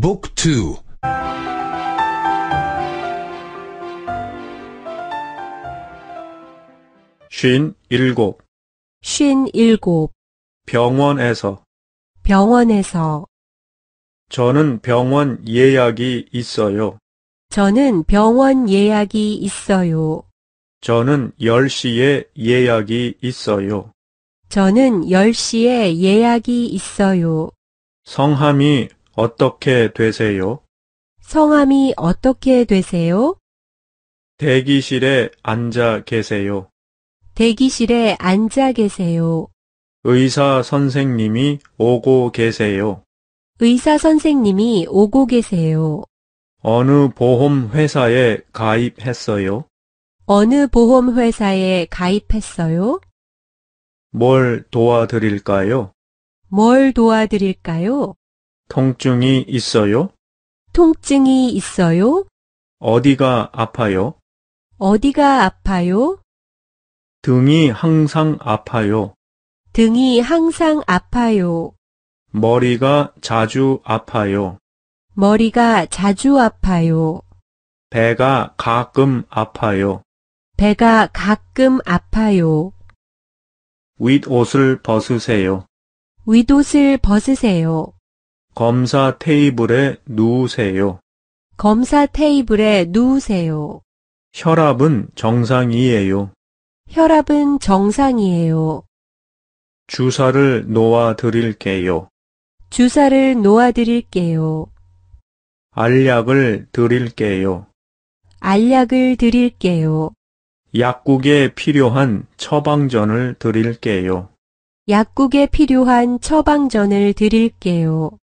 บุ๊กทู쉰 일곱 쉰 일곱 병원에서 병원에서 저는 병원 예약이 있어요. 저는 병원 예약이 있어요. 저는 10시에 예약이 있어요. 저는 10시에 예약이 있어요. 성함이 어떻게 되세요? 성함이 어떻게 되세요? 대기실에 앉아 계세요. 대기실에 앉아 계세요. 의사 선생님이 오고 계세요. 의사 선생님이 오고 계세요. 어느 보험회사에 가입했어요? 어느 보험회사에 가입했어요? 뭘 도와드릴까요? 뭘 도와드릴까요? 통증이 있어요? 통증이 있어요? 어디가 아파요? 어디가 아파요? 등이 항상 아파요. 등이 항상 아파요. 머리가 자주 아파요. 머리가 자주 아파요. 배가 가끔 아파요. 배가 가끔 아파요. 윗옷을 벗으세요. 윗옷을 벗으세요. 검사 테이블에 누우세요. 검사 테이블에 누우세요. 혈압은 정상이에요. 혈압은 정상이에요. 주사를 놓아 드릴게요. 주사를 놓아 드릴게요. 알약을 드릴게요. 알약을 드릴게요. 약국에 필요한 처방전을 드릴게요. 약국에 필요한 처방전을 드릴게요.